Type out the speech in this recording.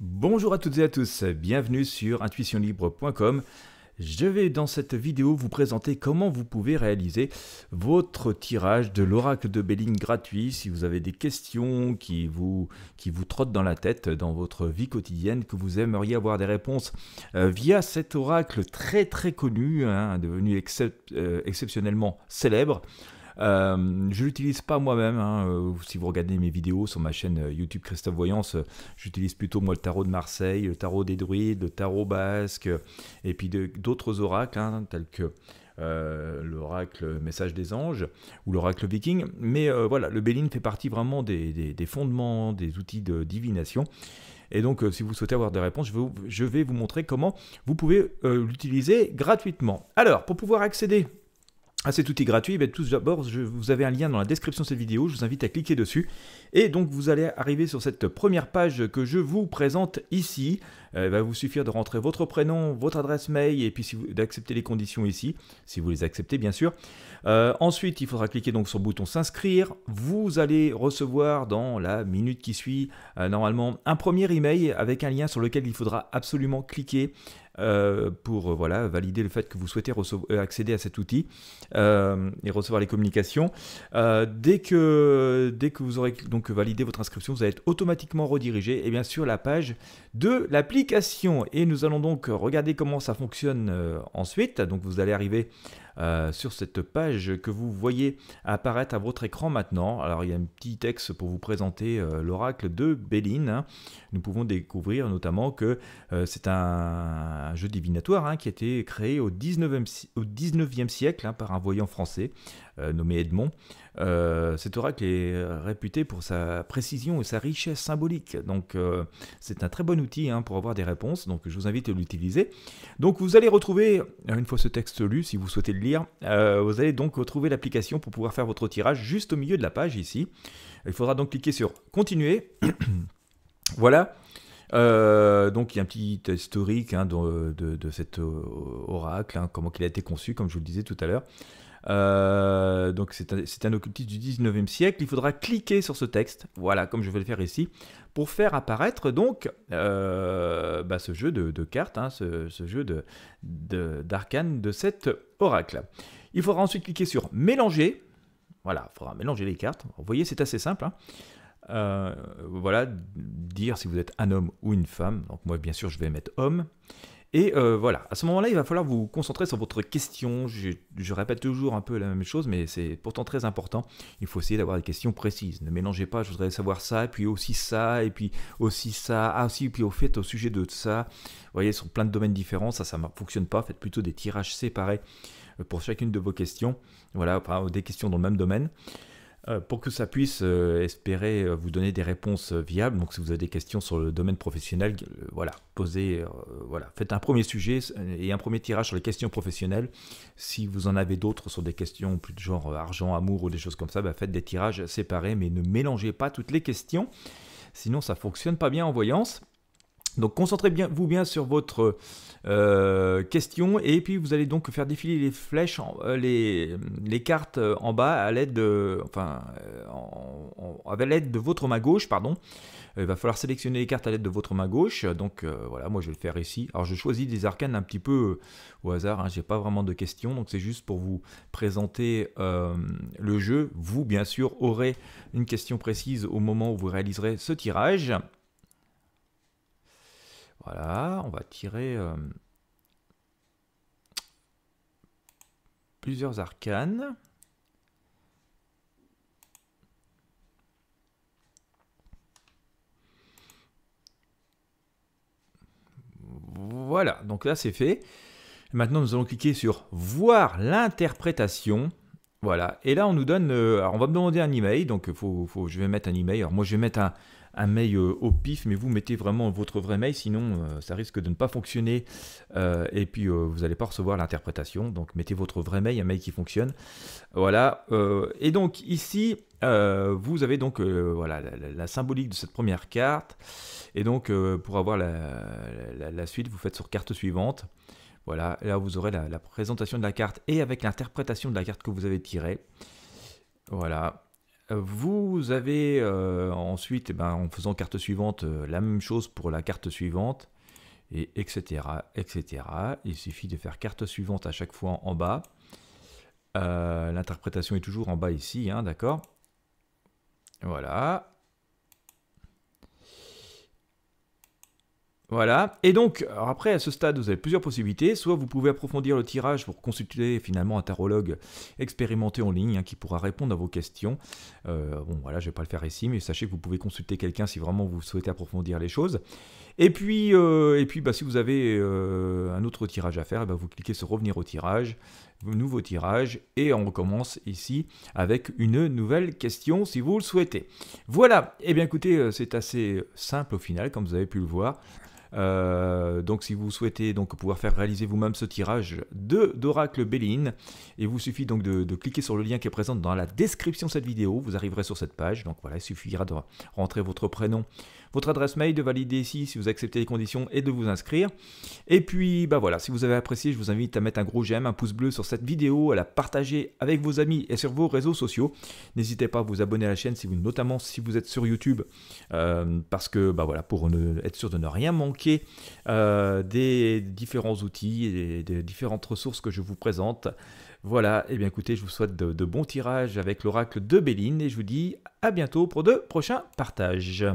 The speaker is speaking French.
Bonjour à toutes et à tous, bienvenue sur intuitionlibre.com. Je vais dans cette vidéo vous présenter comment vous pouvez réaliser votre tirage de l'oracle de Belling gratuit si vous avez des questions qui vous, qui vous trottent dans la tête dans votre vie quotidienne, que vous aimeriez avoir des réponses euh, via cet oracle très très connu, hein, devenu euh, exceptionnellement célèbre. Je euh, je l'utilise pas moi-même. Hein. Euh, si vous regardez mes vidéos sur ma chaîne euh, YouTube Christophe Voyance, j'utilise plutôt moi le tarot de Marseille, le tarot des druides, le tarot basque, et puis d'autres oracles hein, tels que l'oracle Message des Anges ou l'oracle Viking. Mais voilà, le Béline fait partie vraiment des, fondements, des outils de divination. Et donc, si vous souhaitez avoir des réponses, je vais vous montrer comment vous pouvez l'utiliser gratuitement. Alors, pour pouvoir accéder à ah, cet outil gratuit, eh tout d'abord, vous avez un lien dans la description de cette vidéo, je vous invite à cliquer dessus. Et donc, vous allez arriver sur cette première page que je vous présente ici. Euh, il va vous suffire de rentrer votre prénom, votre adresse mail, et puis d'accepter les conditions ici, si vous les acceptez, bien sûr. Euh, ensuite, il faudra cliquer donc sur le bouton s'inscrire. Vous allez recevoir dans la minute qui suit, euh, normalement, un premier email avec un lien sur lequel il faudra absolument cliquer. Euh, pour euh, voilà, valider le fait que vous souhaitez euh, accéder à cet outil et recevoir les communications. dès, que, dès que vous aurez donc validé votre inscription, vous allez être automatiquement redirigé et eh bien sûr la page de l'application. Et nous allons donc regarder comment ça fonctionne ensuite. Donc vous allez arriver euh, sur cette page que vous voyez apparaître à votre écran maintenant. Alors il y a un petit texte pour vous présenter euh, l'oracle de Béline. Nous pouvons découvrir notamment que euh, c'est un, jeu divinatoire hein, qui a été créé au 19e, siècle hein, par un voyant français euh, nommé Edmond. Euh, cet oracle est euh, réputé pour sa précision et sa richesse symbolique. Donc c'est un très bon outil hein, pour avoir des réponses. Donc je vous invite à l'utiliser. Donc vous allez retrouver, une fois ce texte lu, si vous souhaitez le lire, vous allez donc retrouver l'application pour pouvoir faire votre tirage juste au milieu de la page ici. Il faudra donc cliquer sur continuer. voilà. donc il y a un petit historique hein, de, cet oracle, hein, comment il a été conçu, comme je vous le disais tout à l'heure. Euh, donc c'est un, un, occultiste du 19e siècle. Il faudra cliquer sur ce texte, voilà, comme je vais le faire ici, pour faire apparaître donc euh, bah, ce jeu de, cartes, hein, ce, jeu d'arcane de, de cet oracle. Il faudra ensuite cliquer sur mélanger. Voilà, il faudra mélanger les cartes. Vous voyez, c'est assez simple. Hein. Euh, voilà, dire si vous êtes un homme ou une femme. Donc moi, bien sûr, je vais mettre homme. Et euh, voilà, à ce moment-là, il va falloir vous concentrer sur votre question. Je, répète toujours un peu la même chose, mais c'est pourtant très important. Il faut essayer d'avoir des questions précises. Ne mélangez pas, je voudrais savoir ça, et puis aussi ça, et puis aussi ça, ah et puis au fait, au sujet de ça. Vous voyez, sur plein de domaines différents, ça, ça ne fonctionne pas. Faites plutôt des tirages séparés euh, pour chacune de vos questions. Voilà, des questions dans le même domaine. Euh, pour que ça puisse euh, espérer euh, vous donner des réponses viables, donc si vous avez des questions sur le domaine professionnel, voilà, posez, voilà, faites un premier sujet et un premier tirage sur les questions professionnelles. Si vous en avez d'autres sur des questions plus de genre argent, amour ou des choses comme ça, bah, faites des tirages séparés, mais ne mélangez pas toutes les questions, sinon ça fonctionne pas bien en voyance. Donc concentrez-vous bien, bien sur votre euh, question et puis vous allez donc faire défiler les flèches, euh, les, cartes euh, en bas à l'aide de, enfin, avec l'aide de votre main gauche, pardon. Il va falloir sélectionner les cartes à l'aide de votre main gauche. Donc voilà, moi je vais le faire ici. Alors je choisis des arcanes un petit peu au hasard. Hein, je n'ai pas vraiment de questions, donc c'est juste pour vous présenter le jeu. Vous bien sûr aurez une question précise au moment où vous réaliserez ce tirage. Voilà, on va tirer euh, plusieurs arcanes. Voilà, donc là c'est fait. Maintenant nous allons cliquer sur voir l'interprétation. Voilà, et là on nous donne, euh, on va me demander un email, donc euh, faut, faut, je vais mettre un email. Alors moi je vais mettre un, un mail euh, au pif, mais vous mettez vraiment votre vrai mail, sinon euh, ça risque de ne pas fonctionner euh, et puis vous n'allez pas recevoir l'interprétation. Donc mettez votre vrai mail, un mail qui fonctionne. Voilà. et donc ici, vous avez donc voilà, la, symbolique de cette première carte. Et donc, pour avoir la, la, suite, vous faites sur carte suivante. Voilà, là vous aurez la, présentation de la carte et avec l'interprétation de la carte que vous avez tirée. Voilà. Vous avez euh, ensuite, eh ben, en faisant carte suivante, euh, la même chose pour la carte suivante, et etc., etc. Il suffit de faire carte suivante à chaque fois en bas. Euh, l'interprétation est toujours en bas ici, hein, d'accord Voilà. Voilà. Et donc, après, à ce stade, vous avez plusieurs possibilités. Soit vous pouvez approfondir le tirage pour consulter finalement un tarologue expérimenté en ligne hein, qui pourra répondre à vos questions. Euh, bon, voilà, je ne vais pas le faire ici, mais sachez que vous pouvez consulter quelqu'un si vraiment vous souhaitez approfondir les choses. Et puis, euh, et puis bah, si vous avez euh, un autre tirage à faire, eh ben, vous cliquez sur revenir au tirage, nouveau tirage, et on recommence ici avec une nouvelle question si vous le souhaitez. Voilà. et eh bien, écoutez, c'est assez simple au final, comme vous avez pu le voir. Euh, donc si vous souhaitez donc pouvoir faire réaliser vous-même ce tirage de d'oracle Béline, il vous suffit donc de, cliquer sur le lien qui est présent dans la description de cette vidéo, vous arriverez sur cette page, donc voilà, il suffira de rentrer votre prénom, votre adresse mail, de valider ici si vous acceptez les conditions et de vous inscrire. Et puis bah voilà, si vous avez apprécié, je vous invite à mettre un gros j'aime, un pouce bleu sur cette vidéo, à la partager avec vos amis et sur vos réseaux sociaux. N'hésitez pas à vous abonner à la chaîne si vous notamment si vous êtes sur YouTube, euh, parce que bah voilà, pour être sûr de ne rien manquer euh, des différents outils et des différentes ressources que je vous présente. Voilà, et eh bien écoutez, je vous souhaite de, de bons tirages avec l'oracle de Béline et je vous dis à bientôt pour de prochains partages.